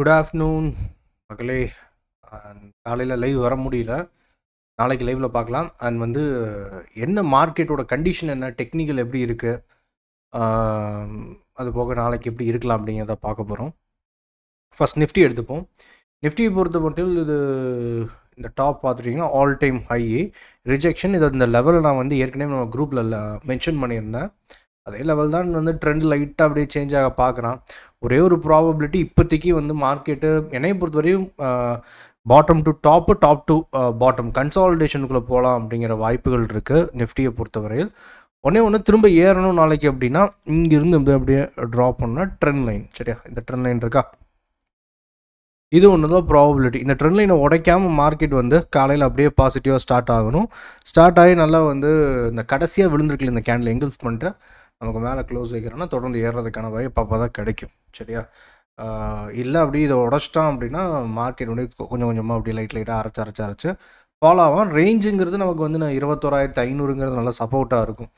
good afternoon மகளே காலையில் live வர முடியல நாளைக்கு லைவில் பார்க்கலாம் அண்ட் வந்து என்ன மார்க்கெட்டோட கண்டிஷன் என்ன டெக்னிக்கல் எப்படி இருக்குது அது போக நாளைக்கு எப்படி இருக்கலாம் அப்படிங்கிறத பார்க்க போகிறோம் ஃபஸ்ட் நிஃப்டி எடுத்துப்போம் நிஃப்டியை பொறுத்த மட்டும் இது இந்த டாப் பார்த்துட்டிங்கன்னா ஆல் டைம் ஹை ரிஜெக்ஷன் இதை இந்த லெவலில் நான் வந்து ஏற்கனவே நம்ம குரூப்பில் மென்ஷன் பண்ணியிருந்தேன் அதே லெவல் தான் வந்து ட்ரெண்ட் லைட்டாக அப்படியே சேஞ்ச் ஆக பார்க்குறான் ஒரே ஒரு ப்ராபபிலிட்டி இப்போதைக்கு வந்து மார்க்கெட்டு என்னையை பொறுத்தவரையும் bottom to top top to bottom கன்சாலிடேஷனுக்குள்ளே போகலாம் அப்படிங்கிற வாய்ப்புகள் இருக்குது நிஃப்டியை பொறுத்தவரையில் ஒன்றே ஒன்று திரும்ப ஏறணும் நாளைக்கு அப்படின்னா இங்கேருந்து இப்படி அப்படியே ட்ரா பண்ணால் ட்ரெண்ட் லைன் சரியா இந்த ட்ரெண்ட் லைன் இருக்கா இது ஒன்று தான் ப்ராபபிலிட்டி இந்த ட்ரெண்ட் லைனை உடைக்காமல் மார்க்கெட் வந்து காலையில் அப்படியே பாசிட்டிவாக ஸ்டார்ட் ஆகணும் ஸ்டார்ட் ஆகி நல்லா வந்து இந்த கடைசியாக விழுந்திருக்கல இந்த கேண்டில் எங்கிள்ஸ் பண்ணிட்டு நமக்கு மேலே க்ளோஸ் வைக்கிறோன்னா தொடர்ந்து ஏறுறதுக்கான வாய்ப்பு அப்போ தான் கிடைக்கும் சரியா இல்லை அப்படி இதை உடச்சிட்டோம் அப்படின்னா மார்க்கெட் வந்து கொஞ்சம் கொஞ்சமாக அப்படி லைட் லைட்டாக அரைச்சு அரைச்சி அரைச்சு ஃபாலோ ஆகும் ரேஞ்சுங்கிறது நமக்கு வந்து நான் இருபத்தோராயிரத்து ஐநூறுங்கிறது நல்லா சப்போர்ட்டாக இருக்கும்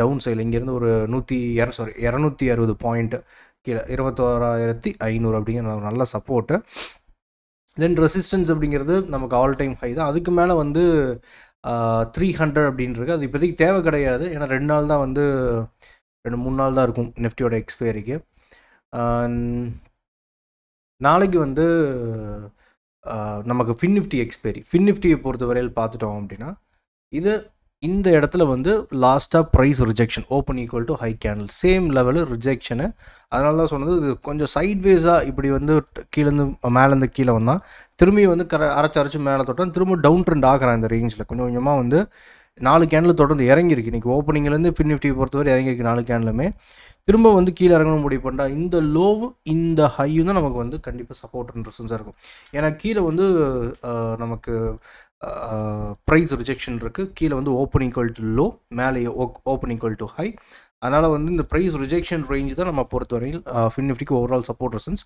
டவுன் சைடில் இங்கேருந்து ஒரு நூற்றி இர சாரி இரநூத்தி அறுபது பாயிண்ட்டு கீழே இருபத்தோராயிரத்தி ஐநூறு அப்படிங்கிற ஒரு நல்ல சப்போர்ட்டு தென் ரெசிஸ்டன்ஸ் அப்படிங்கிறது நமக்கு ஆல் டைம் ஹை தான் அதுக்கு மேலே வந்து த்ரீ ஹண்ட்ரட் அப்படின்றது அது இப்போதைக்கு தேவை கிடையாது ஏன்னா ரெண்டு நாள் தான் வந்து ரெண்டு மூணு நாள் தான் இருக்கும் நிஃப்டியோட எக்ஸ்பைரிக்கு நாளைக்கு வந்து நமக்கு ஃபின் நிஃப்டி எக்ஸ்பைரி ஃபின் நிஃப்டியை பொறுத்த வரையில் பார்த்துட்டோம் அப்படின்னா இது இந்த இடத்துல வந்து லாஸ்ட்டாக price rejection open equal to high candle same level rejection அதனால தான் சொன்னது இது கொஞ்சம் சைட்வேஸாக இப்படி வந்து கீழேருந்து மேலேருந்து கீழே வந்தால் திரும்பி வந்து கர அரைச்சி அரைச்சி மேலே தொட்டான் திரும்ப டவுன் ட்ரெண்ட் ஆகிறான் இந்த ரேஞ்சில் கொஞ்சம் கொஞ்சமாக வந்து நாலு கேண்டில் தொடர்ந்து இறங்கியிருக்கு இன்றைக்கி ஓப்பனிங்லேருந்து ஃபின் ஃபிஃப்டியை பொறுத்தவரை இறங்கியிருக்கு நாலு கேண்டிலுமே திரும்ப வந்து கீழே இறங்கணும் முடிவு பண்ணால் இந்த லோவும் இந்த ஹையும் தான் நமக்கு வந்து கண்டிப்பாக சப்போர்ட்ன்ற சென்ஸாக இருக்கும் ஏன்னா கீழே வந்து நமக்கு ப்ரைஸ் ரிஜெக்ஷன் இருக்குது கீழே வந்து ஓப்பனிங் ஈக்குவல் டு லோ மேலே ஓப்பனிங் ஈக்குவல் டு ஹை அதனால் வந்து இந்த ப்ரைஸ் ரிஜெக்ஷன் ரேஞ்ச் தான் நம்ம பொறுத்தவரையில் ஃபின் நிஃப்டிக்கு ஓவரால் சப்போர்ட் ரெசன்ஸ்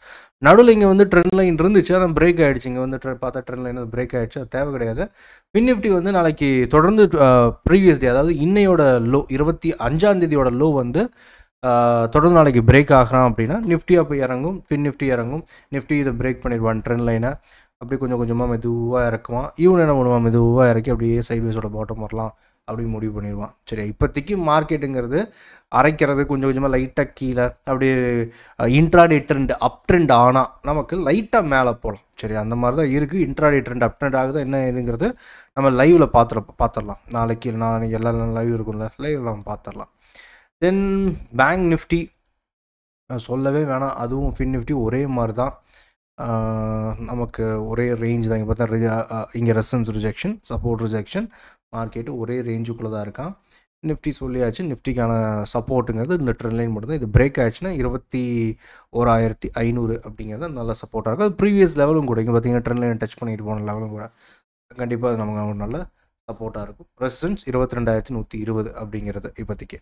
நடுவில் இங்கே வந்து ட்ரெண்ட் லைன் இருந்துச்சு ஆனால் பிரேக் ஆகிடுச்சு இங்கே வந்து பார்த்தா ட்ரெண்ட் லைன் பிரேக் ஆகிடுச்சு அது தேவை கிடையாது ஃபின் நிஃப்டி வந்து நாளைக்கு தொடர்ந்து ப்ரீவியஸ் டே அதாவது இன்னையோட லோ இருபத்தி அஞ்சாந்தேதியோட லோ வந்து தொடர்ந்து நாளைக்கு பிரேக் ஆகிறான் அப்படின்னா நிஃப்டியாக போய் இறங்கும் ஃபின் நிஃப்டி இறங்கும் நிஃப்டி இதை பிரேக் பண்ணிடுவான் ட்ரெண்ட் லைனை அப்படியே கொஞ்சம் கொஞ்சமாக மெதுவாக இறக்குவான் இவன் என்ன பண்ணுவான் மெதுவாக இறக்கி அப்படியே சைட்வேஸோட பாட்டம் வரலாம் அப்படின்னு முடிவு பண்ணிடுவான் சரி இப்போதைக்கு மார்க்கெட்டுங்கிறது அரைக்கிறது கொஞ்சம் கொஞ்சமாக லைட்டாக கீழே அப்படியே இன்ட்ராடே ட்ரெண்ட் அப் ட்ரெண்ட் ஆனால் நமக்கு லைட்டாக மேலே போகலாம் சரி அந்த மாதிரி தான் இருக்குது இன்ட்ராடே ட்ரெண்ட் அப் ட்ரெண்ட் ஆகுது என்ன இதுங்கிறது நம்ம லைவில் பார்த்துட பார்த்துடலாம் நாளைக்கு நாளைக்கு எல்லா லைவ் இருக்கும்ல லைவில் நம்ம பார்த்துடலாம் தென் பேங்க் நிஃப்டி சொல்லவே வேணாம் அதுவும் ஃபின் நிஃப்டி ஒரே மாதிரி தான் நமக்கு ஒரே ரேஞ்ச் தான் இங்கே பார்த்தா இங்கே resistance rejection support rejection market ஒரே ரேஞ்சுக்குள்ளே தான் இருக்கான் நிஃப்டி சொல்லியாச்சு நிஃப்டிக்கான சப்போர்ட்டுங்கிறது இந்த ட்ரெண்ட் லைன் மட்டும் தான் இது பிரேக் ஆச்சுன்னா இருபத்தி ஓராயிரத்தி ஐநூறு அப்படிங்கிறது நல்ல சப்போர்ட்டாக இருக்கும் ப்ரீவியஸ் லெவலும் கூட இங்கே பார்த்தீங்கன்னா ட்ரெண்ட் லைன் டச் பண்ணிட்டு போன லெவலும் கூட கண்டிப்பாக நமக்கு நல்ல சப்போர்ட்டாக இருக்கும் ப்ரெசன்ஸ் இருபத்தி ரெண்டாயிரத்தி நூற்றி இருபது அப்படிங்கிறது இப்போதைக்கு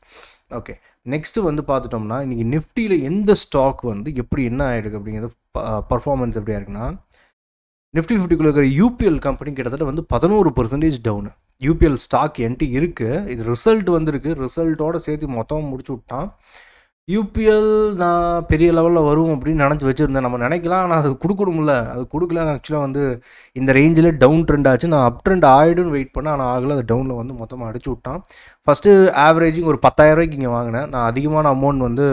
ஓகே நெக்ஸ்ட்டு வந்து பார்த்துட்டோம்னா இன்றைக்கி நிஃப்டியில் எந்த ஸ்டாக் வந்து எப்படி என்ன ஆகிடுக்கு அப்படிங்கிறது பர்ஃபார்மன்ஸ் எப்படியா இருக்குன்னா நிஃப்டி ஃபிஃப்டிக்குள்ள இருக்கிற யூபிஎல் கம்பெனி கிட்டத்தட்ட வந்து பதினோரு percentage down UPL stock end இருக்குது இது ரிசல்ட் வந்துருக்கு ரிசல்ட்டோட சேர்த்து மொத்தமாக முடிச்சு விட்டான் யூபிஎல் நான் பெரிய லெவலில் வரும் அப்படின்னு நினச்சி வச்சுருந்தேன் நம்ம நினைக்கலாம் ஆனால் அது கொடுக்கணும்ல அது கொடுக்கல ஆக்சுவலாக வந்து இந்த ரேஞ்சில் டவுன் ட்ரெண்ட் ஆச்சு நான் அப் ட்ரெண்ட் ஆகிடும்னு வெயிட் பண்ணேன் ஆனால் ஆகல அது டவுனில் வந்து மொத்தமாக அடிச்சு விட்டான் ஃபஸ்ட்டு ஆவரேஜிங் ஒரு பத்தாயிரரூவாய்க்கு இங்கே வாங்கினேன் நான் அதிகமான அமௌண்ட் வந்து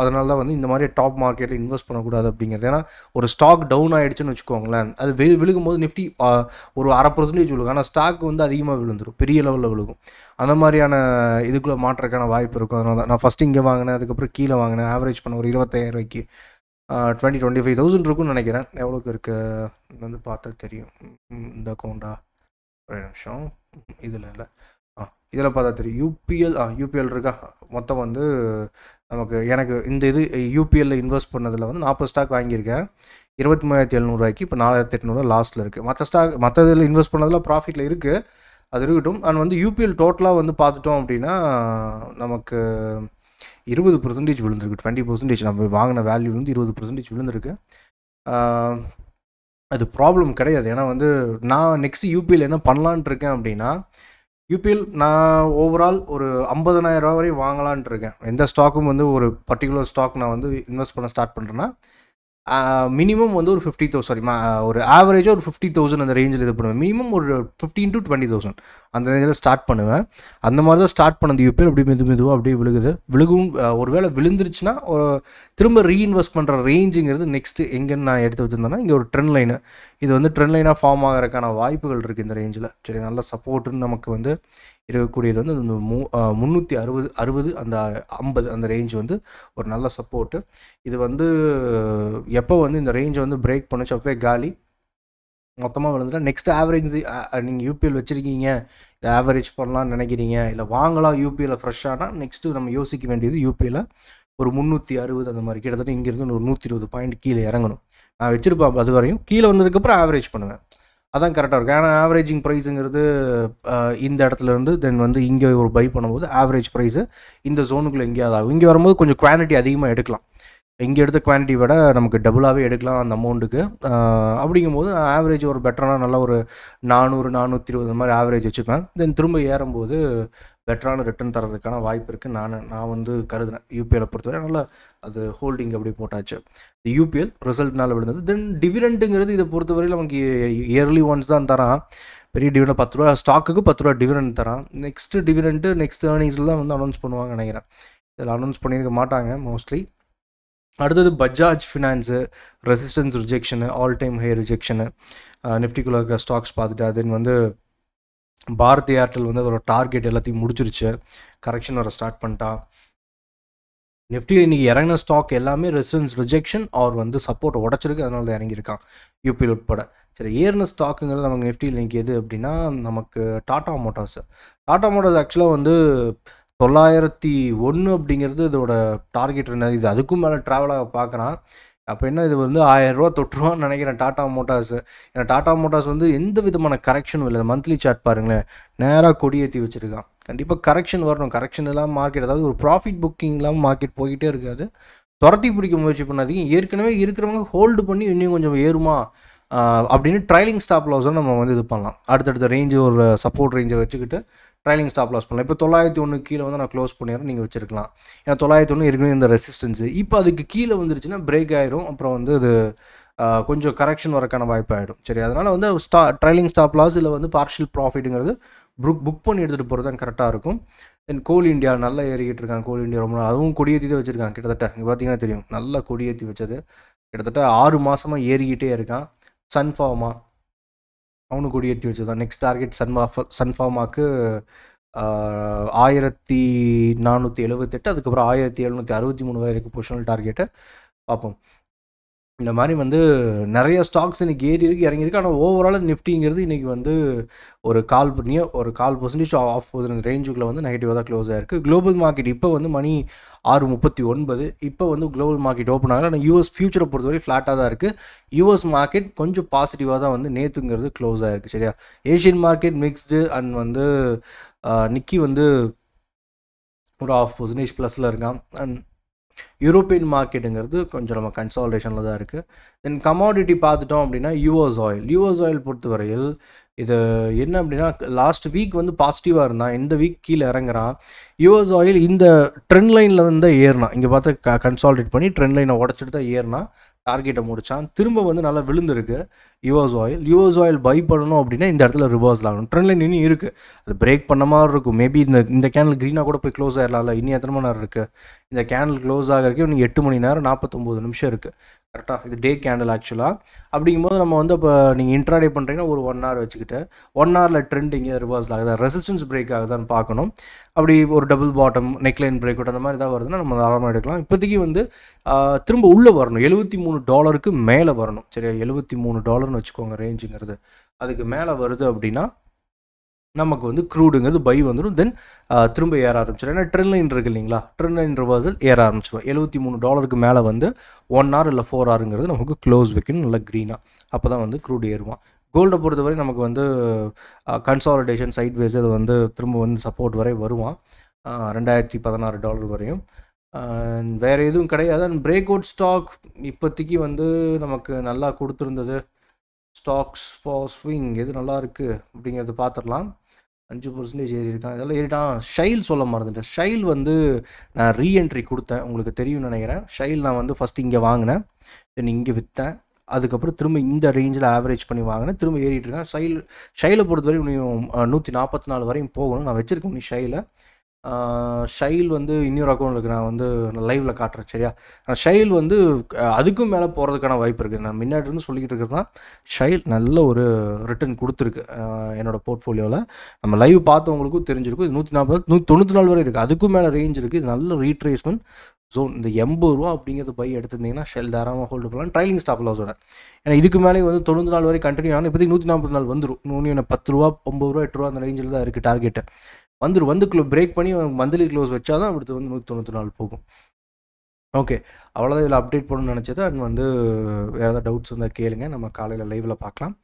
அதனால தான் வந்து இந்த மாதிரி டாப் மார்க்கெட்டில் இன்வெஸ்ட் பண்ணக்கூடாது அப்படிங்கிறது ஏன்னா ஒரு ஸ்டாக் டவுன் ஆகிடுச்சுன்னு வச்சுக்கோங்களேன் அது வெளி விழுகும் போது நிஃப்டி ஒரு அரை பர்சன்டேஜ் விழுகும் ஆனால் ஸ்டாக் வந்து அதிகமாக விழுந்துடும் பெரிய லெவலில் விழுகும் அந்த மாதிரியான இதுக்குள்ளே மாற்றுறதுக்கான வாய்ப்பு இருக்கும் அதனால தான் நான் ஃபஸ்ட்டு இங்கே வாங்கினேன் அதுக்கப்புறம் கீழே வாங்கினேன் ஆவரேஜ் பண்ண ஒரு இருபத்தாயிரம் ரூபாய்க்கு டுவெண்ட்டி டுவெண்ட்டி ஃபைவ் தௌசண்ட் இருக்குன்னு நினைக்கிறேன் எவ்வளோக்கு இருக்குது வந்து பார்த்தா தெரியும் இந்த அக்கௌண்டா ஒரு நிமிஷம் இதில் இல்லை ஆ இதில் பார்த்தா தெரியும் யூபிஎல் ஆ யூபிஎல் இருக்கா மொத்தம் வந்து நமக்கு எனக்கு இந்த இது யூபிஎல்ல இன்வெஸ்ட் பண்ணதில் வந்து நாற்பது ஸ்டாக் வாங்கியிருக்கேன் இருபத்தி மூவாயிரத்தி எழுநூறுவாய்க்கு இப்போ நாலாயிரத்தி எட்நூறுவா லாஸ்ட்டில் இருக்குது மற்ற ஸ்டாக் மற்ற இதில் இன்வெஸ்ட் பண்ணதில் ப்ராஃபிட்டில் இருக்குது அது இருக்கட்டும் அண்ட் வந்து யூபிஎல் டோட்டலாக வந்து பார்த்துட்டோம் அப்படின்னா நமக்கு இருபது பர்சன்டேஜ் விழுந்திருக்கு டுவெண்ட்டி பர்சன்டேஜ் நம்ம வாங்கின வேல்யூ வந்து இருபது பர்சன்டேஜ் விழுந்திருக்கு அது ப்ராப்ளம் கிடையாது ஏன்னா வந்து நான் நெக்ஸ்ட் யூபிஎல் என்ன பண்ணலான் இருக்கேன் அப்படின்னா யூபிஎல் நான் ஓவரால் ஒரு ரூபா வரையும் வாங்கலான்ட்டு இருக்கேன் எந்த ஸ்டாக்கும் வந்து ஒரு பர்டிகுலர் ஸ்டாக் நான் வந்து இன்வெஸ்ட் பண்ண ஸ்டார்ட் பண்ணுறேன்னா மினிமம் வந்து ஒரு ஃபிஃப்டி தௌசண்ட் சாரி ஒரு ஆவரேஜாக ஒரு ஃபிஃப்டி தௌசண்ட் அந்த ரேஞ்சில் இது பண்ணுவேன் மினிமம் ஒரு ஃபிஃப்டீன் டு டுவெண்ட்டி தௌசண்ட் அந்த ரேஞ்சில் ஸ்டார்ட் பண்ணுவேன் அந்த மாதிரி தான் ஸ்டார்ட் பண்ணது யூபிஐ அப்படியே மெது மெதுவாக அப்படியே விழுகுது விழுகும் ஒரு வேளை விழுந்துருச்சுன்னா ஒரு திரும்ப ரீஇன்வெஸ்ட் பண்ணுற ரேஞ்சுங்கிறது நெக்ஸ்ட்டு எங்கேன்னு நான் எடுத்து வச்சுருந்தேன்னா இங்கே ஒரு ட்ரெண்ட் லைனு இது வந்து ட்ரெண்ட் லைனாக ஃபார்ம் ஆகிறதுக்கான வாய்ப்புகள் இருக்குது இந்த ரேஞ்சில் சரி நல்ல சப்போர்ட்டுன்னு நமக்கு வந்து இருக்கக்கூடியது வந்து இந்த மூ முந்நூற்றி அறுபது அறுபது அந்த ஐம்பது அந்த ரேஞ்ச் வந்து ஒரு நல்ல சப்போர்ட்டு இது வந்து எப்போ வந்து இந்த ரேஞ்சை வந்து பிரேக் பண்ணுச்சு அப்பவே காலி மொத்தமாக விழுந்துட்டு நெக்ஸ்ட் ஆவரேஜ் நீங்கள் யூபிஎல் வச்சுருக்கீங்க இல்லை ஆவரேஜ் பண்ணலாம்னு நினைக்கிறீங்க இல்லை வாங்கலாம் யூபிஎல் ஃப்ரெஷ்ஷானால் நெக்ஸ்ட்டு நம்ம யோசிக்க வேண்டியது யூபிஎல் ஒரு முந்நூற்றி அறுபது அந்த மாதிரி கிட்டத்தட்ட இங்கேருந்து ஒரு நூற்றி இருபது பாயிண்ட் கீழே இறங்கணும் நான் வச்சுருப்பேன் அது வரையும் கீழே வந்ததுக்கப்புறம் ஆவரேஜ் பண்ணுவேன் அதான் கரெக்டாக இருக்கும் ஏன்னா ஆவரேஜிங் ப்ரைஸுங்கிறது இந்த இருந்து தென் வந்து இங்கே ஒரு பை பண்ணும்போது ஆவரேஜ் ப்ரைஸு இந்த ஜோனுக்குள்ளே எங்கேயாவது ஆகும் இங்கே வரும்போது கொஞ்சம் குவான்டிட்டி அதிகமாக எடுக்கலாம் இங்கே எடுத்த குவான்டிட்டி விட நமக்கு டபுளாகவே எடுக்கலாம் அந்த அமௌண்ட்டுக்கு அப்படிங்கும்போது நான் ஆவரேஜ் ஒரு பெட்டரான நல்ல ஒரு நானூறு நானூற்றி இருபது மாதிரி ஆவரேஜ் வச்சுப்பேன் தென் திரும்ப ஏறும்போது பெட்டரான ரிட்டர்ன் தரதுக்கான வாய்ப்பு இருக்குது நான் நான் வந்து கருதுனேன் யூபிஎல் பொறுத்தவரை நல்லா அது ஹோல்டிங் அப்படி போட்டாச்சு யூபிஎல் ரிசல்ட்னால விழுந்தது தென் டிவிடண்ட்டுங்கிறது இதை பொறுத்தவரையில் அவங்க இயர்லி ஒன்ஸ் தான் தரான் பெரிய டிவிடன் பத்து ரூபா ஸ்டாக்குக்கு பத்து ரூபா டிவிடெண்ட் தரான் நெக்ஸ்ட் டிவிடெண்ட்டு நெக்ஸ்ட் ஏர்னிங்ஸில் தான் வந்து அனௌன்ஸ் பண்ணுவாங்க நினைக்கிறேன் இதில் அனௌன்ஸ் பண்ணியிருக்க மாட்டாங்க மோஸ்ட்லி அடுத்தது Bajaj finance resistance rejection all time high rejection நிஃப்டிக்குள்ளே இருக்கிற ஸ்டாக்ஸ் பார்த்துட்டு தென் வந்து பாரதி ஏர்டெல் வந்து அதோட டார்கெட் எல்லாத்தையும் முடிச்சிருச்சு கரெக்ஷன் வர ஸ்டார்ட் பண்ணிட்டா நிஃப்டி இன்றைக்கி இறங்கின ஸ்டாக் எல்லாமே ரெசிடன்ஸ் ரிஜெக்ஷன் அவர் வந்து சப்போர்ட் உடச்சிருக்கு அதனால தான் இறங்கியிருக்கான் யூபியில் உட்பட சரி ஏறின ஸ்டாக்குங்கிறது நமக்கு நிஃப்டியில் இன்றைக்கி எது அப்படின்னா நமக்கு டாட்டா மோட்டார்ஸ் டாட்டா மோட்டார்ஸ் ஆக்சுவலாக வந்து தொள்ளாயிரத்தி ஒன்று அப்படிங்கிறது இதோட டார்கெட் என்ன இது அதுக்கும் மேலே ட்ராவலாக பார்க்குறான் அப்போ என்ன இது வந்து ஆயிரரூவா தொட்டுருவான்னு நினைக்கிறேன் டாட்டா மோட்டார்ஸ் ஏன்னா டாட்டா மோட்டார்ஸ் வந்து எந்த விதமான கரெக்ஷனும் இல்லை மந்த்லி சார்ட் பாருங்களேன் நேராக கொடியேற்றி வச்சுருக்கான் கண்டிப்பாக கரெக்ஷன் வரணும் கரெக்ஷன் இல்லாமல் மார்க்கெட் அதாவது ஒரு ப்ராஃபிட் புக்கிங் இல்லாமல் மார்க்கெட் போய்கிட்டே இருக்காது துரத்தி பிடிக்க முயற்சி பண்ணாதீங்க ஏற்கனவே இருக்கிறவங்க ஹோல்டு பண்ணி இன்னும் கொஞ்சம் ஏறுமா அப்படின்னு ட்ரைலிங் ஸ்டாப் லாஸும் நம்ம வந்து இது பண்ணலாம் அடுத்தடுத்த ரேஞ்சு ஒரு சப்போர்ட் ரேஞ்சை வச்சுக்கிட்டு ட்ரைலிங் ஸ்டாப் லாஸ் பண்ணலாம் இப்போ தொள்ளாயிரத்தி ஒன்று கீழே வந்து நான் க்ளோஸ் பண்ணிடுறேன் நீங்கள் வச்சிருக்கலாம் ஏன்னா தொள்ளாயிரத்தி ஒன்று ஏற்கனவே இந்த ரெசிஸ்டன்ஸு இப்போ அதுக்கு கீழே வந்துருச்சுன்னா பிரேக் ஆயிரும் அப்புறம் வந்து அது கொஞ்சம் கரெக்ஷன் வரக்கான வாய்ப்பாகிடும் சரி அதனால் வந்து ஸ்டா ட்ரைலிங் ஸ்டாப் லாஸ் இல்லை வந்து பார்ஷியல் ப்ராஃபிட்டுங்கிறது புக் புக் பண்ணி எடுத்துகிட்டு போகிறது தான் கரெக்டாக இருக்கும் தென் கோல் இந்தியா நல்லா ஏறிக்கிட்டு இருக்கான் கோல் இண்டியா ரொம்ப நாள் அதுவும் கொடியேற்றி தான் வச்சுருக்கான் கிட்டத்தட்ட இங்கே பார்த்தீங்கன்னா தெரியும் நல்லா கொடியேற்றி வச்சது கிட்டத்தட்ட ஆறு மாதமாக ஏறிக்கிட்டே இருக்கான் சன்ஃபார்மா அவனு கொடி ஏற்றி வச்சுதான் நெக்ஸ்ட் டார்கெட் சன்மா சன்ஃபார்மாக்கு ஆயிரத்தி நானூற்றி எழுபத்தெட்டு அதுக்கப்புறம் ஆயிரத்தி எழுநூற்றி அறுபத்தி மூணு வரைக்கும் இருக்குது டார்கெட்டை பார்ப்போம் இந்த மாதிரி வந்து நிறைய ஸ்டாக்ஸ் இன்றைக்கி ஏறி இருக்கு இறங்கியிருக்கு ஆனால் ஓவரால் நிஃப்டிங்கிறது இன்றைக்கி வந்து ஒரு கால் பண்ணிய ஒரு கால் பர்சன்டேஜ் ஆஃப் பர்சன்ட் ரேஞ்சுக்குள்ளே வந்து நெகட்டிவாக தான் க்ளோஸ் ஆயிருக்கு குளோபல் மார்க்கெட் இப்போ வந்து மணி ஆறு முப்பத்தி ஒன்பது இப்போ வந்து குளோபல் மார்க்கெட் ஓப்பன் ஆகல ஆனால் யூஎஸ் ஃபியூச்சரை பொறுத்தவரை ஃப்ளாட்டாக தான் இருக்குது யூஎஸ் மார்க்கெட் கொஞ்சம் பாசிட்டிவாக தான் வந்து நேற்றுங்கிறது க்ளோஸ் ஆயிருக்கு சரியா ஏஷியன் மார்க்கெட் மிக்ஸ்டு அண்ட் வந்து நிக்கி வந்து ஒரு ஆஃப் பர்சன்டேஜ் ப்ளஸில் இருக்கான் அண்ட் யூரோப்பியன் மார்க்கெட்டுங்கிறது கொஞ்சம் நம்ம கன்சால்டேஷனில் தான் இருக்குது தென் கமாடிட்டி பார்த்துட்டோம் அப்படின்னா யூஎஸ் ஆயில் யூஎஸ் ஆயில் பொறுத்தவரையில் இது என்ன அப்படின்னா லாஸ்ட் வீக் வந்து பாசிட்டிவாக இருந்தான் இந்த வீக் கீழே இறங்குறான் யூஎஸ் ஆயில் இந்த ட்ரெண்ட் லைனில் வந்து ஏறினா இங்கே பார்த்து க கன்சால்டேட் பண்ணி ட்ரெண்ட் லைனை உடச்சிட்டு தான் ஏறினா டார்கெட்டை முடித்தான் திரும்ப வந்து நல்லா விழுந்திருக்கு US oil US oil buy பண்ணணும் அப்படின்னா இந்த இடத்துல ரிவர்ஸ் ஆகணும் ட்ரெண்ட் லைன் இன்னும் இருக்குது அது பிரேக் பண்ண மாதிரி இருக்கும் மேபி இந்த இந்த கேனல் க்ரீனாக கூட போய் க்ளோஸ் இல்லை இன்னும் எத்தனை மணி நேரம் இருக்குது இந்த கேனல் க்ளோஸ் ஆகிறதுக்கு இன்னும் எட்டு மணி நேரம் நாற்பத்தொம்போது நிமிஷம் இருக்குது கரெக்டாக இது டே கேண்டில் ஆக்சுவலாக அப்படிங்கும்போது நம்ம வந்து இப்போ நீங்கள் இன்ட்ராடே பண்ணுறீங்கன்னா ஒரு ஒன் ஹவர் வச்சுக்கிட்டு ஒன் ஹவரில் ட்ரெண்ட் இங்கே ரிவர்ஸ் ஆகுதா ரெசிஸ்டன்ஸ் பிரேக் ஆகுதான்னு பார்க்கணும் அப்படி ஒரு double bottom neckline break out அந்த மாதிரி தான் வருதுன்னா நம்ம தாராளமாக எடுக்கலாம் இப்போதைக்கு வந்து திரும்ப உள்ளே வரணும் எழுபத்தி மூணு டாலருக்கு மேலே வரணும் சரியா எழுபத்தி மூணு டாலர் டாலர்னு வச்சுக்கோங்க ரேஞ்சுங்கிறது அதுக்கு மேலே வருது அப்படின்னா நமக்கு வந்து க்ரூடுங்கிறது பை வந்துடும் தென் திரும்ப ஏற ஆரம்பிச்சிடும் ஏன்னா ட்ரெயின் இருக்கு இல்லைங்களா ட்ரெயின் ரிவர்சல் ஏற ஆரம்பிச்சிடும் எழுபத்தி மூணு டாலருக்கு மேலே வந்து ஒன் ஹவர் இல்லை ஃபோர் ஹவருங்கிறது நமக்கு க்ளோஸ் வைக்கணும் நல்லா க்ரீனாக அப்போ தான் வந்து க்ரூடு ஏறுவான் கோல்டை பொறுத்தவரை நமக்கு வந்து கன்சாலிடேஷன் சைட் வேஸ் அது வந்து திரும்ப வந்து சப்போர்ட் வரை வருவான் ரெண்டாயிரத்தி பதினாறு டாலர் வரையும் வேறு எதுவும் கிடையாது அண்ட் பிரேக் அவுட் ஸ்டாக் இப்போதைக்கு வந்து நமக்கு நல்லா கொடுத்துருந்தது ஸ்டாக்ஸ் ஃபார் ஸ்விங் எது நல்லா இருக்குது அப்படிங்கிறத பார்த்துடலாம் அஞ்சு பர்சன்டேஜ் ஏறியிருக்கான் இதெல்லாம் ஏறிட்டான் ஷைல் சொல்ல மறந்துட்டேன் ஷைல் வந்து நான் ரீஎன்ட்ரி கொடுத்தேன் உங்களுக்கு தெரியும்னு நினைக்கிறேன் ஷைல் நான் வந்து ஃபஸ்ட்டு இங்கே வாங்கினேன் தென் இங்கே விற்றேன் அதுக்கப்புறம் திரும்ப இந்த ரேஞ்சில் ஆவரேஜ் பண்ணி வாங்கினேன் திரும்ப ஏறிட்டு இருக்கேன் ஷைல் ஷைலை பொறுத்தவரை நீ நூற்றி நாற்பத்தி நாலு வரையும் போகணும் நான் வச்சுருக்கேன் நீ ஷைலை ஷைல் வந்து இன்னொரு அக்கௌண்ட்டுக்கு நான் வந்து லைவில் காட்டுறேன் சரியா ஷைல் வந்து அதுக்கும் மேலே போகிறதுக்கான வாய்ப்பு இருக்குது நான் முன்னாடி இருந்து சொல்லிக்கிட்டு இருக்கிறது தான் ஷைல் நல்ல ஒரு ரிட்டர்ன் கொடுத்துருக்கு என்னோடய போர்ட்ஃபோலியோவில் நம்ம லைவ் பார்த்தவங்களுக்கும் தெரிஞ்சிருக்கும் இது நூற்றி நாற்பது நூற்றி தொண்ணூற்றி நாலு வரை இருக்குது அதுக்கும் மேலே ரேஞ்ச் இருக்குது இது நல்ல ரீட்ரேஸ்மெண்ட் ஸோ இந்த எண்பது ரூபா அப்படிங்கிறது பை எடுத்திருந்தீங்கன்னா ஷெல் தாராளமாக ஹோல்டு பண்ணலாம் ட்ரைலிங் ஸ்டாப் லாஸோட ஏன்னா இதுக்கு மேலே வந்து தொண்ணூற்றி நாள் வரை கண்டினியூ ஆனால் இப்போதைக்கு நூற்றி நாற்பது நாள் வந்துடும் இன்னும் பத்து ரூபா ஒம்பது ரூபா எட்டு ரூபா அந்த ரேஞ்சில் தான் இருக்குது டார்கெட்டு வந்துரு வந்து பிரேக் பண்ணி மந்த்லி க்ளோஸ் வச்சா தான் அடுத்து வந்து நூற்றி தொண்ணூற்றி நாலு போகும் ஓகே அவ்வளோதான் இதில் அப்டேட் பண்ணணும்னு நினச்சது அண்ட் வந்து வேறு ஏதாவது டவுட்ஸ் இருந்தால் கேளுங்க நம்ம காலையில் லைவில் பார்க்கலாம்